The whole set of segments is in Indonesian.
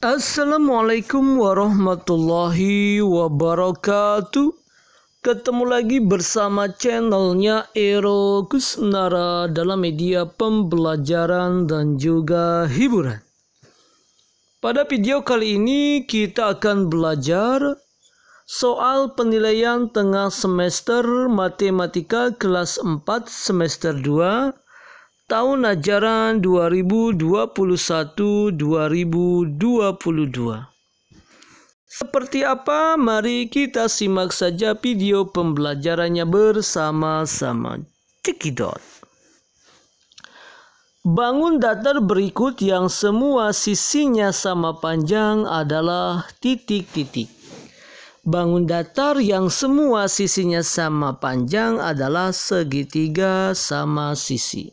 Assalamualaikum warahmatullahi wabarakatuh Ketemu lagi bersama channelnya Ero Kusnara dalam media pembelajaran dan juga hiburan Pada video kali ini kita akan belajar Soal penilaian tengah semester matematika kelas 4 semester 2 tahun ajaran 2021-2022. Seperti apa? Mari kita simak saja video pembelajarannya bersama-sama. Cekidot. Bangun datar berikut yang semua sisinya sama panjang adalah titik-titik. Bangun datar yang semua sisinya sama panjang adalah segitiga sama sisi.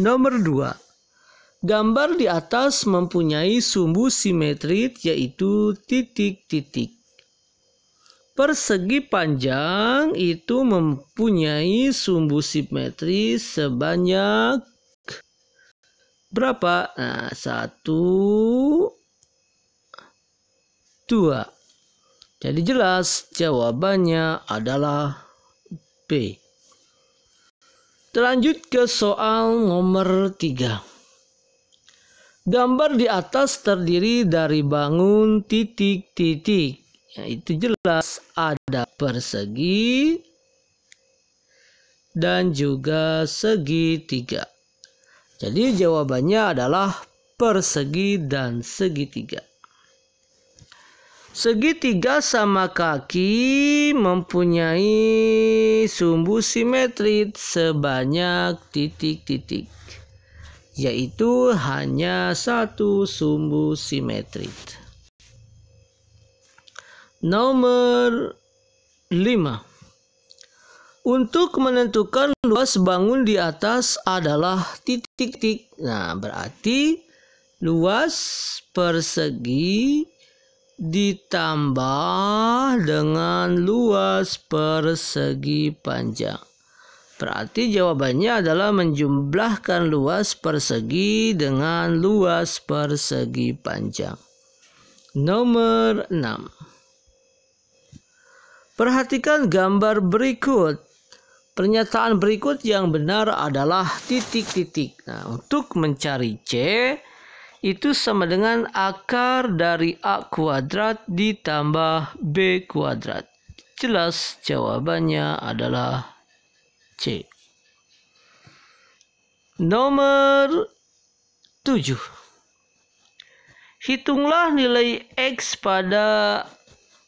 Nomor 2. Gambar di atas mempunyai sumbu simetri yaitu titik-titik. Persegi panjang itu mempunyai sumbu simetri sebanyak berapa? Nah, satu, dua. Jadi jelas jawabannya adalah B. Terlanjut ke soal nomor 3. Gambar di atas terdiri dari bangun titik-titik. Yaitu jelas ada persegi dan juga segitiga. Jadi jawabannya adalah persegi dan segitiga. Segitiga sama kaki mempunyai sumbu simetris sebanyak titik-titik, yaitu hanya satu sumbu simetris. Nomor 5. Untuk menentukan luas bangun di atas adalah titik-titik. Nah, berarti luas persegi ditambah dengan luas persegi panjang. Berarti jawabannya adalah menjumlahkan luas persegi dengan luas persegi panjang. Nomor 6. Perhatikan gambar berikut. Pernyataan berikut yang benar adalah titik-titik. Nah, untuk mencari C, itu sama dengan akar dari A kuadrat ditambah B kuadrat. Jelas jawabannya adalah C. Nomor 7. Hitunglah nilai X pada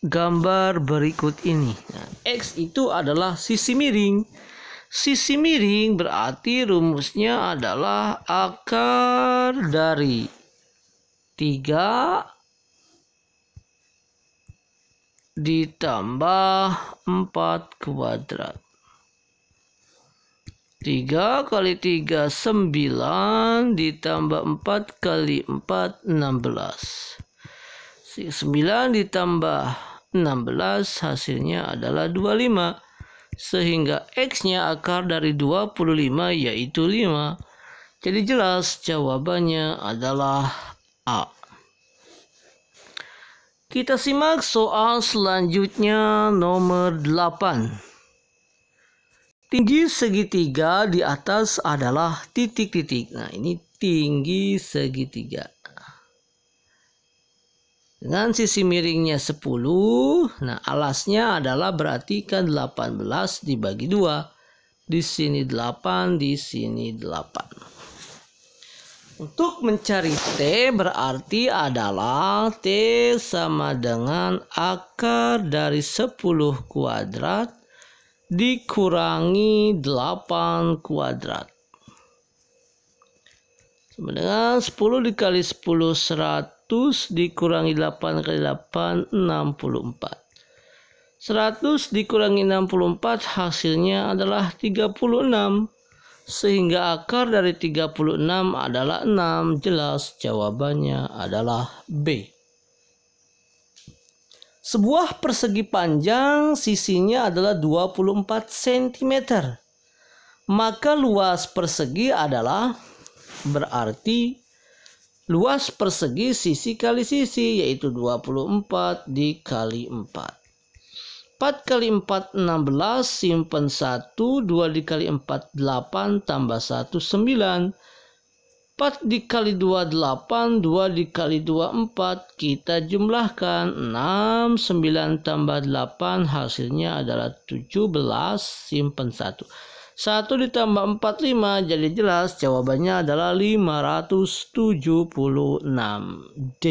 gambar berikut ini. Nah, X itu adalah sisi miring. Sisi miring berarti rumusnya adalah akar dari 3 ditambah 4 kuadrat. 3 kali 3 9 ditambah 4 kali 4 16. 9 ditambah 16 hasilnya adalah 25. Sehingga X-nya akar dari 25 yaitu 5. Jadi jelas jawabannya adalah A. Kita simak soal selanjutnya nomor 8. Tinggi segitiga di atas adalah titik-titik. Nah, ini tinggi segitiga. Dengan sisi miringnya 10, nah alasnya adalah berarti kan 18 dibagi 2. Di sini 8, di sini 8. Untuk mencari T berarti adalah T sama dengan akar dari 10 kuadrat dikurangi 8 kuadrat. Sama dengan 10 dikali 10 100 dikurangi 8 kali 8 64. 100 dikurangi 64 hasilnya adalah 36. Sehingga akar dari 36 adalah 6. Jelas jawabannya adalah B. Sebuah persegi panjang sisinya adalah 24 cm. Maka luas persegi adalah berarti luas persegi sisi kali sisi yaitu 24 dikali 4. 4 kali 4 16 simpan 1 2 dikali 4 8 tambah 1 9 4 dikali 2 8 2 dikali 2 4 kita jumlahkan 6 9 tambah 8 hasilnya adalah 17 simpan 1 1 ditambah 45 jadi jelas jawabannya adalah 576 D.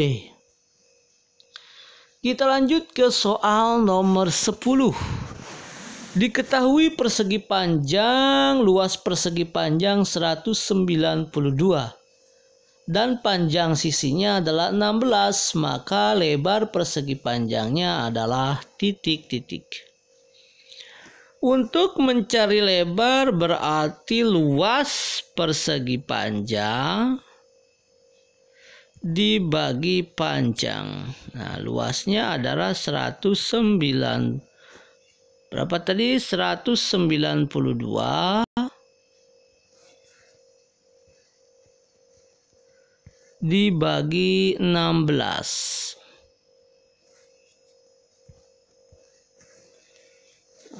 Kita lanjut ke soal nomor 10. Diketahui persegi panjang, luas persegi panjang 192 dan panjang sisinya adalah 16, maka lebar persegi panjangnya adalah titik-titik. Untuk mencari lebar berarti luas persegi panjang dibagi panjang. Nah, luasnya adalah 109 berapa tadi? 192 dibagi 16.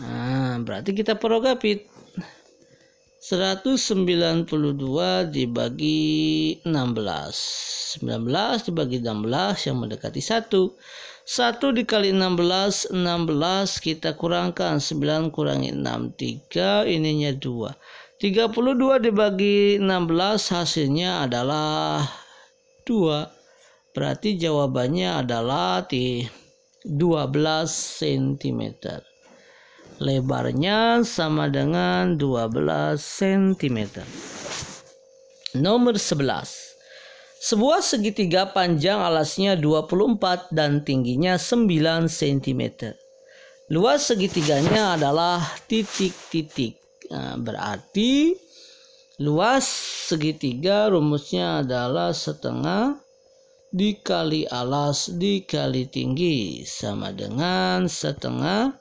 Nah, berarti kita perogapit 192 dibagi 16. 19 dibagi 16 yang mendekati 1. 1 dikali 16, 16 kita kurangkan. 9 kurangi 6, 3 ininya 2. 32 dibagi 16 hasilnya adalah 2. Berarti jawabannya adalah di 12 cm lebarnya sama dengan 12 cm. Nomor 11. Sebuah segitiga panjang alasnya 24 dan tingginya 9 cm. Luas segitiganya adalah titik-titik. Nah, berarti luas segitiga rumusnya adalah setengah dikali alas dikali tinggi sama dengan setengah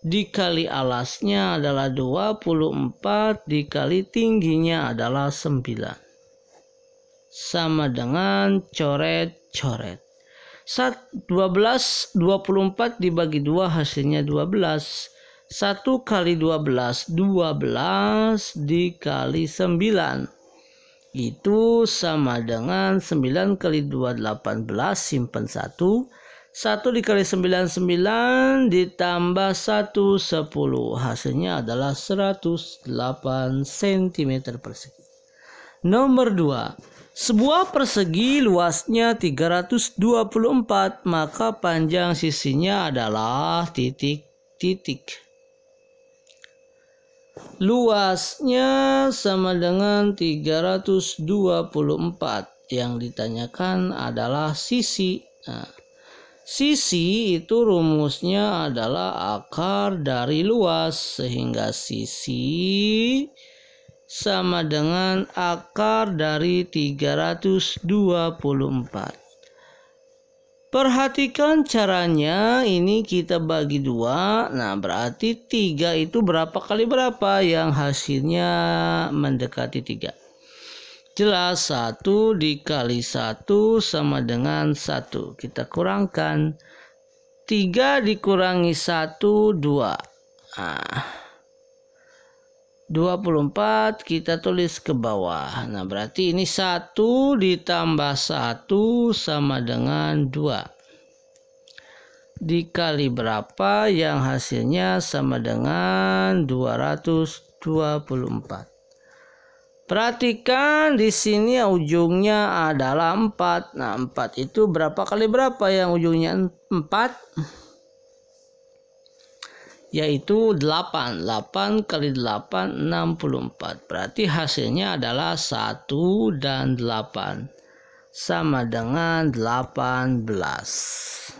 dikali alasnya adalah 24 dikali tingginya adalah 9 sama dengan coret-coret 12 24 dibagi 2 hasilnya 12 1 kali 12 12 dikali 9 itu sama dengan 9 kali 2 18 simpan 1 1 dikali 99 ditambah 1 10 hasilnya adalah 108 cm persegi nomor 2 sebuah persegi luasnya 324 maka panjang sisinya adalah titik titik luasnya sama dengan 324 yang ditanyakan adalah sisi nah, Sisi itu rumusnya adalah akar dari luas sehingga sisi sama dengan akar dari 324. Perhatikan caranya ini kita bagi dua. Nah berarti tiga itu berapa kali berapa yang hasilnya mendekati tiga. Jelas 1 dikali 1 sama dengan 1. Kita kurangkan. 3 dikurangi 1, 2. Nah, 24 kita tulis ke bawah. Nah berarti ini 1 ditambah 1 sama dengan 2. Dikali berapa yang hasilnya sama dengan 224. Perhatikan di sini ujungnya adalah 4. Nah, 4 itu berapa kali berapa yang ujungnya 4? Yaitu 8. 8 kali 8 64. Berarti hasilnya adalah 1 dan 8. Sama dengan 18.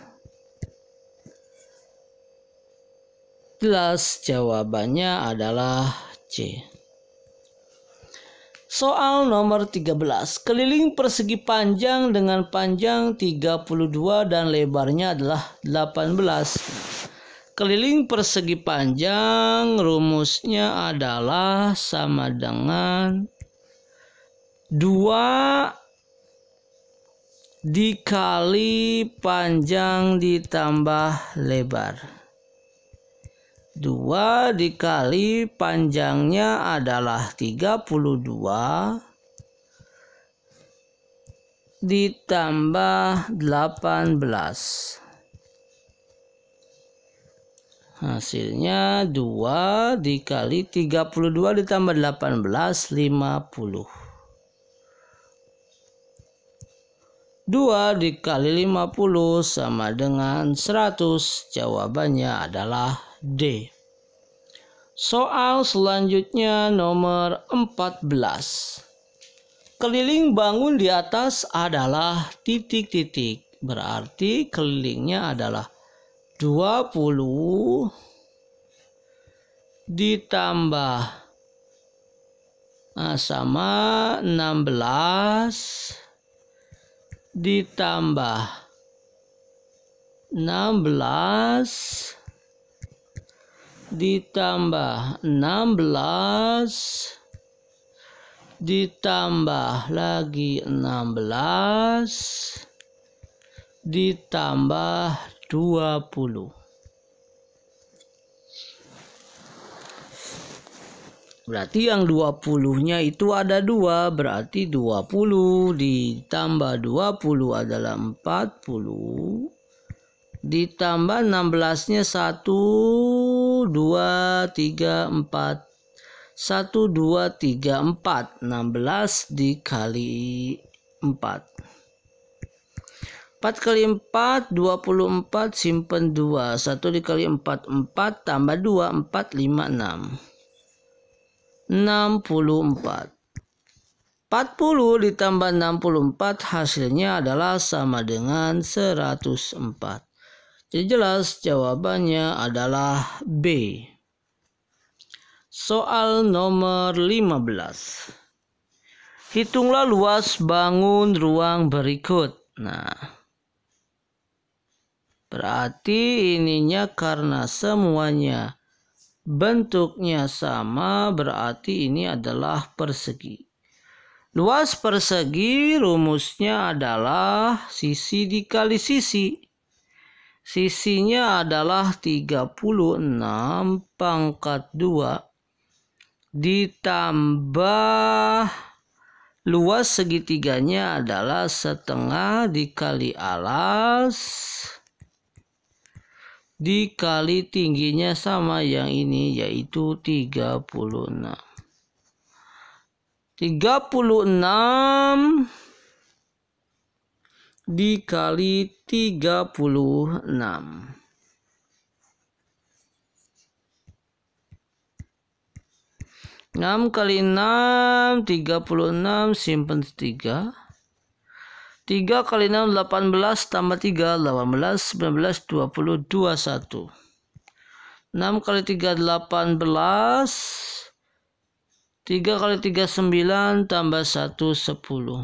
Jelas jawabannya adalah C. Soal nomor 13. Keliling persegi panjang dengan panjang 32 dan lebarnya adalah 18. Keliling persegi panjang rumusnya adalah sama dengan 2 dikali panjang ditambah lebar. 2 dikali panjangnya adalah 32 ditambah 18 hasilnya 2 dikali 32 ditambah 18 50 2 dikali 50 sama dengan 100. Jawabannya adalah D. Soal selanjutnya nomor 14. Keliling bangun di atas adalah titik-titik. Berarti kelilingnya adalah 20 ditambah nah, sama 16 ditambah 16 ditambah 16 ditambah lagi 16 ditambah 20 Berarti yang 20-nya itu ada dua, berarti 20 ditambah 20 adalah 40 ditambah 16-nya 1 2 3 4 1 2 3 4 16 dikali 4 4 kali 4 24 simpen 2 1 dikali 4 4 tambah 2 4 5 6 64 40 ditambah 64 hasilnya adalah sama dengan 104 jadi jelas jawabannya adalah B. Soal nomor 15. Hitunglah luas bangun ruang berikut. Nah, berarti ininya karena semuanya bentuknya sama berarti ini adalah persegi. Luas persegi rumusnya adalah sisi dikali sisi. Sisinya adalah 36 pangkat 2 ditambah luas segitiganya adalah setengah dikali alas dikali tingginya sama yang ini yaitu 36 36 dikali 36. Enam kali enam tiga puluh enam simpan tiga tiga kali enam delapan belas tambah tiga delapan belas sembilan belas dua puluh dua satu enam kali tiga delapan belas tiga kali tiga sembilan tambah satu sepuluh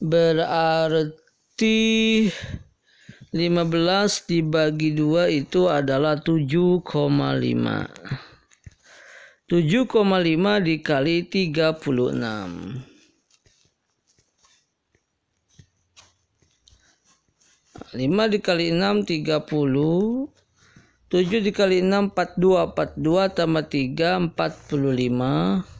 berarti 15 dibagi 2 itu adalah 7,5 7,5 dikali 36 5 dikali 6 30 7 dikali 6 42 42 tambah 3 45 45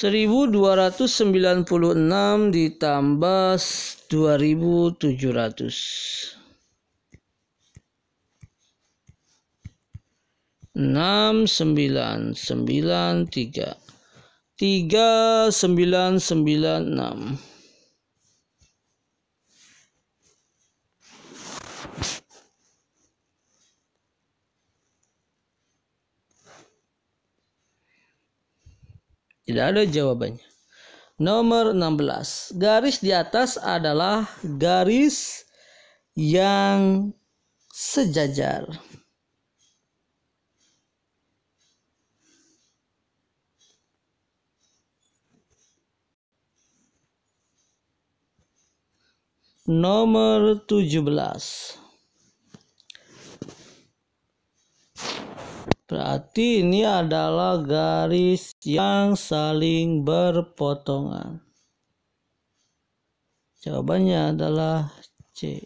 1296 ditambah 2700. enam sembilan sembilan tiga tiga sembilan sembilan enam Tidak ada jawabannya. Nomor 16. Garis di atas adalah garis yang sejajar. Nomor 17. Berarti ini adalah garis yang saling berpotongan. Jawabannya adalah C.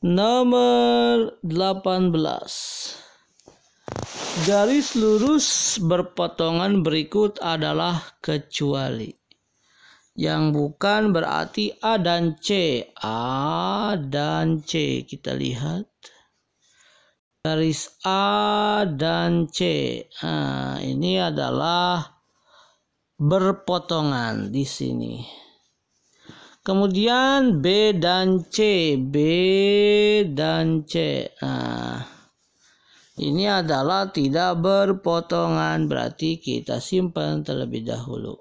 Nomor 18. Garis lurus berpotongan berikut adalah kecuali. Yang bukan berarti A dan C. A dan C. Kita lihat garis A dan C. Nah, ini adalah berpotongan di sini. Kemudian B dan C, B dan C. Nah, ini adalah tidak berpotongan, berarti kita simpan terlebih dahulu.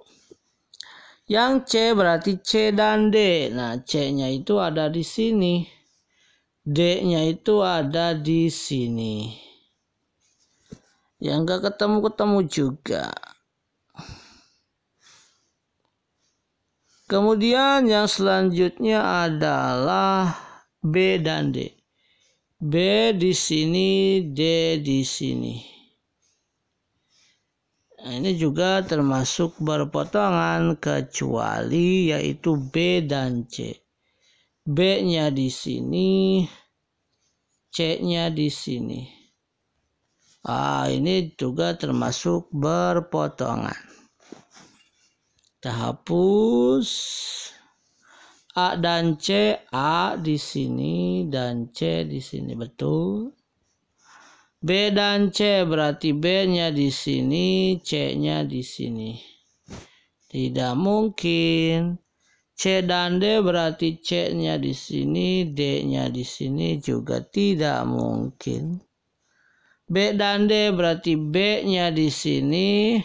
Yang C berarti C dan D. Nah, C-nya itu ada di sini. D-nya itu ada di sini. Yang enggak ketemu-ketemu juga. Kemudian yang selanjutnya adalah B dan D. B di sini, D di sini. Nah, ini juga termasuk berpotongan kecuali yaitu B dan C. B-nya di sini, C-nya di sini. Ah, ini juga termasuk berpotongan. Kita hapus A dan C, A di sini dan C di sini betul. B dan C berarti B-nya di sini, C-nya di sini. Tidak mungkin C dan D berarti C-nya di sini, D-nya di sini juga tidak mungkin. B dan D berarti B-nya di sini,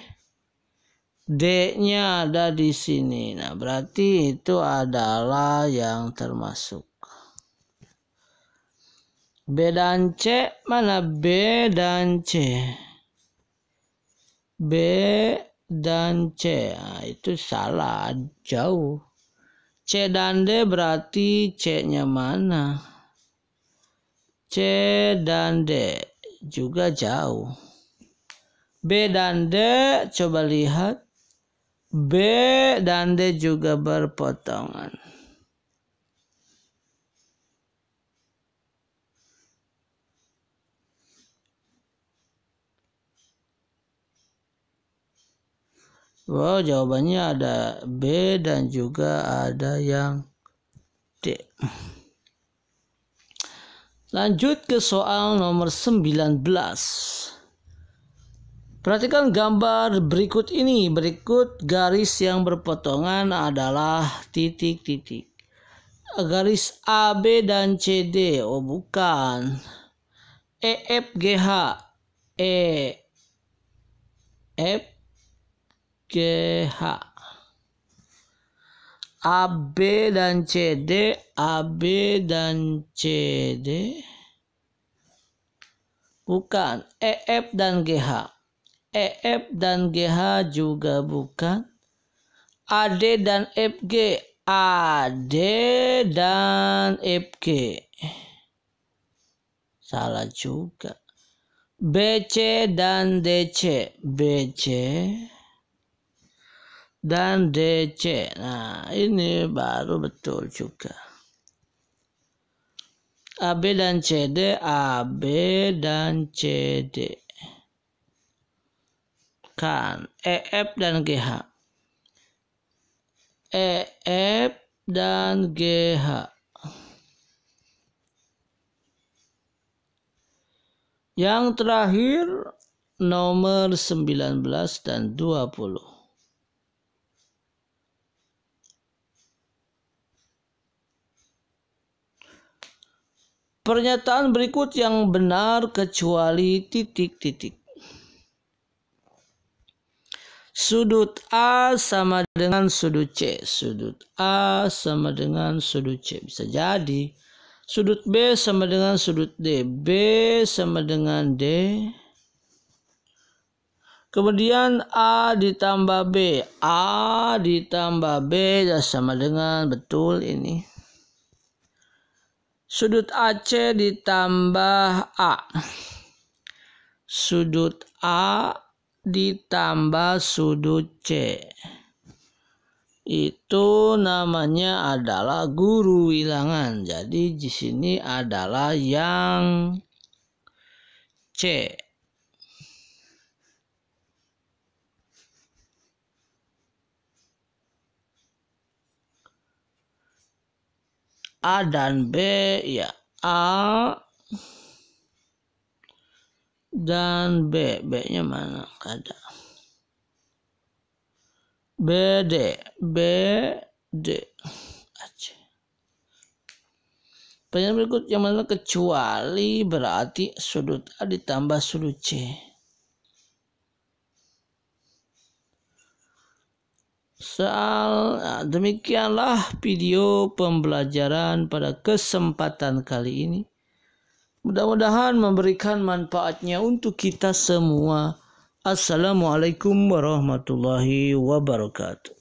D-nya ada di sini. Nah, berarti itu adalah yang termasuk. B dan C, mana B dan C? B dan C, nah, itu salah, jauh. C dan D berarti C-nya mana? C dan D juga jauh. B dan D coba lihat. B dan D juga berpotongan. Wow, jawabannya ada B dan juga ada yang D. Lanjut ke soal nomor 19. Perhatikan gambar berikut ini. Berikut garis yang berpotongan adalah titik-titik. Garis AB dan CD. Oh, bukan. EFGH. E F H. AB dan CD AB dan CD bukan EF dan GH EF dan GH juga bukan AD dan FG AD dan FG salah juga BC dan DC BC dan DC. Nah, ini baru betul juga. AB dan CD, AB dan CD. Kan, EF dan GH. EF dan GH. Yang terakhir nomor 19 dan 20. Pernyataan berikut yang benar kecuali titik-titik. Sudut A sama dengan sudut C. Sudut A sama dengan sudut C. Bisa jadi sudut B sama dengan sudut D. B sama dengan D. Kemudian A ditambah B. A ditambah B ya, sama dengan betul ini. Sudut AC ditambah A. Sudut A ditambah sudut C. Itu namanya adalah guru wilangan. Jadi di sini adalah yang C. A dan B ya A dan B B-nya mana ada B D B D Pertanyaan berikut yang mana kecuali berarti sudut A ditambah sudut C. Soal ah, demikianlah video pembelajaran pada kesempatan kali ini. Mudah-mudahan memberikan manfaatnya untuk kita semua. Assalamualaikum warahmatullahi wabarakatuh.